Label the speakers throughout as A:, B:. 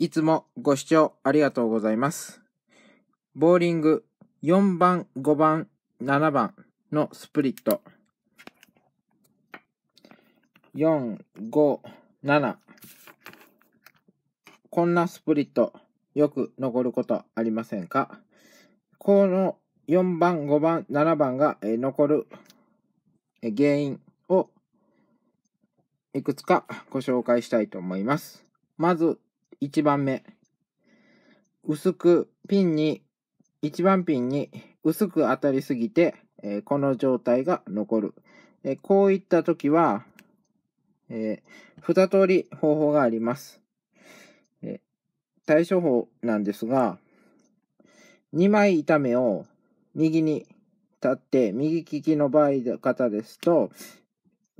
A: いつもご視聴ありがとうございます。ボーリング4番、5番、7番のスプリット。4、5、7。こんなスプリット、よく残ることありませんかこの4番、5番、7番が、え残る、え原因をいくつかご紹介したいと思います。まず1番目。薄くピンに、1番ピンに薄く当たりすぎて、えー、この状態が残る。えー、こういった時は、えー、2通り方法があります。えー、対処法なんですが、2枚板目を右に立って、右利きの場合の方ですと、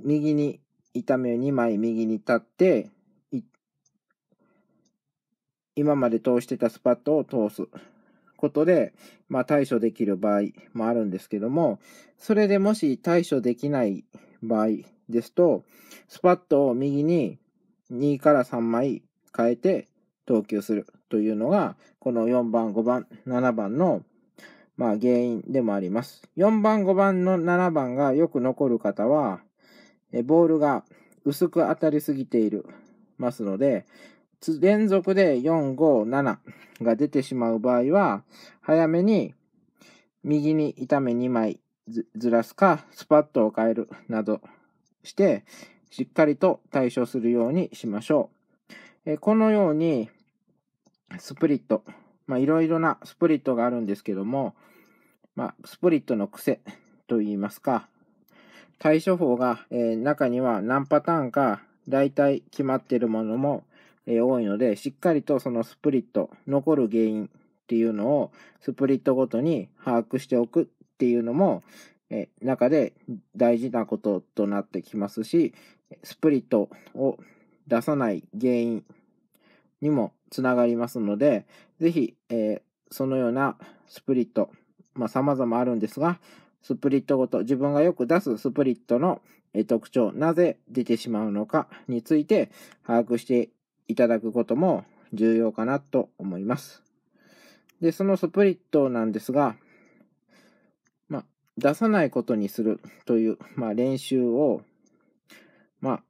A: 右に、板目を2枚右に立って、今まで通してたスパットを通すことで、まあ、対処できる場合もあるんですけども、それでもし対処できない場合ですと、スパットを右に2から3枚変えて投球するというのが、この4番、5番、7番のまあ、原因でもあります。4番、5番の7番がよく残る方は、ボールが薄く当たりすぎていますので、連続で4、5、7が出てしまう場合は、早めに右に痛め2枚ずらすか、スパッとを変えるなどして、しっかりと対処するようにしましょう。えこのように、スプリット、まあ、いろいろなスプリットがあるんですけども、まあ、スプリットの癖といいますか、対処法が、えー、中には何パターンか大体決まっているものもえ多いので、しっかりとそのスプリット、残る原因っていうのをスプリットごとに把握しておくっていうのも、え中で大事なこととなってきますし、スプリットを出さない原因にもつながりますので、ぜひ、えー、そのようなスプリット、まあ、様々あるんですが、スプリットごと、自分がよく出すスプリットの特徴、なぜ出てしまうのかについて把握していただくことも重要かなと思います。で、そのスプリットなんですが、まあ、出さないことにするという、まあ、練習を、まあ、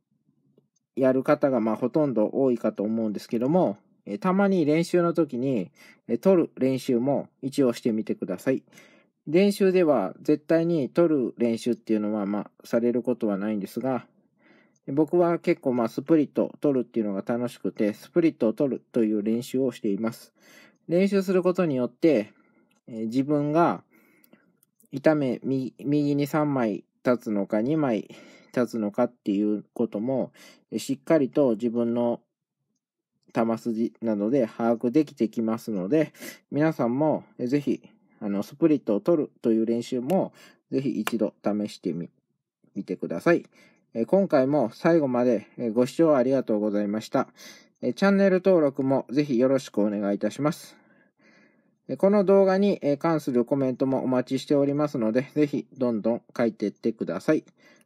A: やる方が、まあ、ほとんど多いかと思うんですけども、えたまに練習の時に、え取る練習も一応してみてください。練習では絶対に取る練習っていうのは、まあ、されることはないんですが、僕は結構まあスプリットを取るっていうのが楽しくて、スプリットを取るという練習をしています。練習することによって、えー、自分が痛め右、右に3枚立つのか2枚立つのかっていうことも、しっかりと自分の球筋などで把握できてきますので、皆さんもぜひ、あの、スプリットを取るという練習も、ぜひ一度試してみ、みてください。今回も最後までご視聴ありがとうございました。チャンネル登録もぜひよろしくお願いいたします。この動画に関するコメントもお待ちしておりますので、ぜひどんどん書いていってください。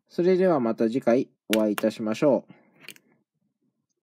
A: それではまた次回お会いいたしましょう。